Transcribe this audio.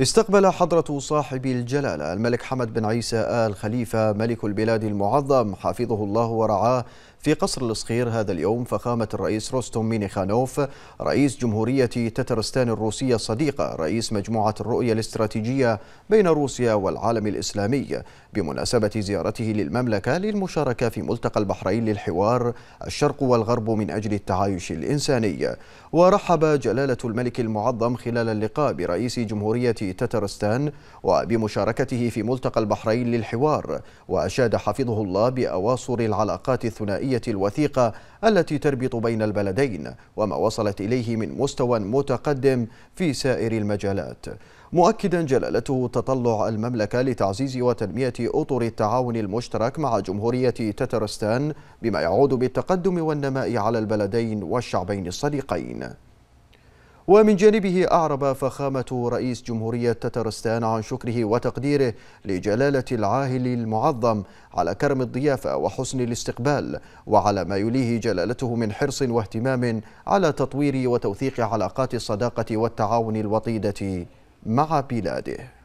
استقبل حضرة صاحب الجلالة الملك حمد بن عيسى آل خليفة ملك البلاد المعظم حفظه الله ورعاه في قصر الصخير هذا اليوم فخامة الرئيس روستوم مينيخانوف رئيس جمهورية تترستان الروسية الصديقة رئيس مجموعة الرؤية الاستراتيجية بين روسيا والعالم الإسلامي بمناسبة زيارته للمملكة للمشاركة في ملتقى البحرين للحوار الشرق والغرب من أجل التعايش الإنساني ورحب جلالة الملك المعظم خلال اللقاء برئيس جمهورية تترستان وبمشاركته في ملتقى البحرين للحوار وأشاد حفظه الله بأواصر العلاقات الثنائية الوثيقة التي تربط بين البلدين وما وصلت إليه من مستوى متقدم في سائر المجالات مؤكدا جلالته تطلع المملكة لتعزيز وتنمية أطر التعاون المشترك مع جمهورية تترستان بما يعود بالتقدم والنماء على البلدين والشعبين الصديقين ومن جانبه أعرب فخامة رئيس جمهورية تترستان عن شكره وتقديره لجلالة العاهل المعظم على كرم الضيافة وحسن الاستقبال وعلى ما يليه جلالته من حرص واهتمام على تطوير وتوثيق علاقات الصداقة والتعاون الوطيدة مع بلاده